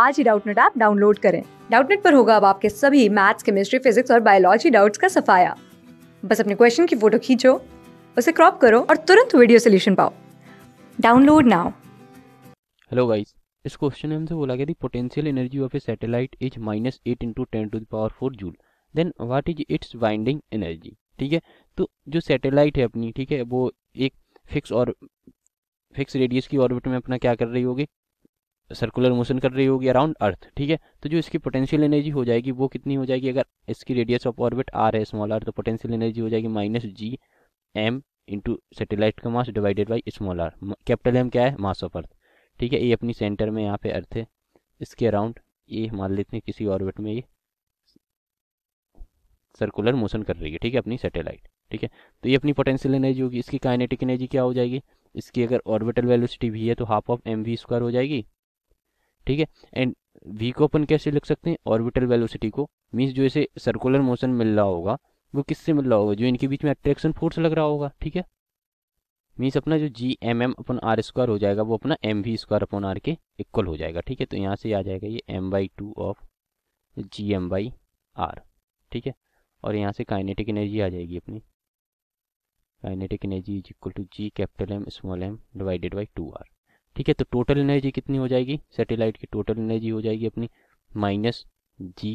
आज ही Doubtnet app download करें डाउटनेट पर होगा अब आपके सभी मैथ्स केमिस्ट्री फिजिक्स और बायोलॉजी डाउट्स का सफाया बस अपने क्वेश्चन की फोटो खींचो उसे क्रॉप करो और तुरंत वीडियो सोल्यूशन पाओ डाउनलोड नाउ हेलो गाइस इस क्वेश्चन में हमसे बोला गया the potential energy of a satellite is minus eight into ten to the power four joule then what is its binding energy ठीक है तो जो सैटेलाइट है अपनी ठीक है वो एक फिक्स और फिक्स रेडियस की ऑर्बिट में अपना क्या कर रही होगी सर्कुलर मोशन कर रही होगी अराउंड अर्थ ठीक है तो जो इसकी पोटेंशियल एनर्जी हो जाएगी वो कितनी हो जाएगी अगर इसकी रेडियस ऑफ ऑर्बिट आर है स्मॉल आर तो पोटेंशियल एनर्जी हो जाएगी minus G M into satellite का mass divided by small R capital M क्या है मास ऑफ अर्थ ठीक है ये अपनी सेंटर में यहाँ पे अर्थ है इसके अराउंड ये मान लेते हैं किसी ऑर्बिट में ये सर्कुलर मोशन कर रही है ठीक है अपनी सेटेलाइट ठीक है तो ये अपनी पोटेंशियल एनर्जी होगी इसकी काइनेटिक एनर्जी क्या हो जाएगी इसकी अगर ऑर्बिटल वेलोसिटी भी है तो half of M V square हो जाएगी ठीक है एंड वी को अपन कैसे लिख सकते हैं ऑर्बिटल वेलोसिटी को मीन्स जो इसे सर्कुलर मोशन मिल रहा होगा वो किससे मिल रहा होगा जो इनके बीच में अट्रैक्शन फोर्स लग रहा होगा ठीक है मीन्स अपना जो G M M upon R square हो जाएगा वो अपना M V square upon R के इक्वल हो जाएगा ठीक है तो यहाँ से आ जाएगा ये M by two of G M by R ठीक है और यहाँ से काइनेटिक एनर्जी आ जाएगी अपनी kinetic energy is equal to G capital M small M divided by two R ठीक है तो टोटल एनर्जी कितनी हो जाएगी सैटेलाइट की टोटल एनर्जी हो जाएगी अपनी minus G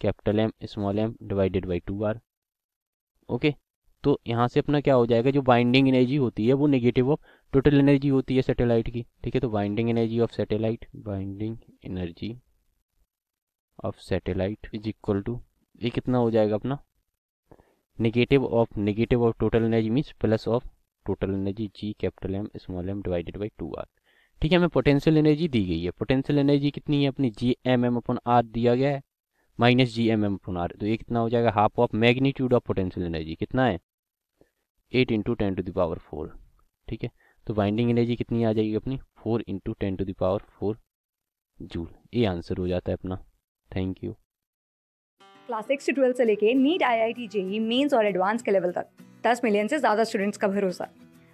capital M small M divided by two R okay तो यहाँ से अपना क्या हो जाएगा जो बाइंडिंग एनर्जी होती है वो नेगेटिव ऑफ टोटल एनर्जी होती है सैटेलाइट की ठीक है तो binding energy of satellite binding energy of satellite is equal to ये कितना हो जाएगा अपना negative of negative of total energy means plus of total energy G capital M small M divided by two R ठीक है हमें potential energy दी गई है पोटेंशियल एनर्जी कितनी है अपनी G M M upon R दिया गया है minus G M M upon R तो ये कितना हो जाएगा half of magnitude of potential energy कितना है eight into ten to the power four ठीक है तो बाइंडिंग एनर्जी कितनी आ जाएगी अपनी four into ten to the power four joule ये आंसर हो जाता है अपना थैंक यू क्लास सिक्स से ट्वेल्थ से लेके NEET I I T JEE Mains और एडवांस के लेवल तक दस मिलियन से ज़्यादा स्टूडेंट्स का भरोसा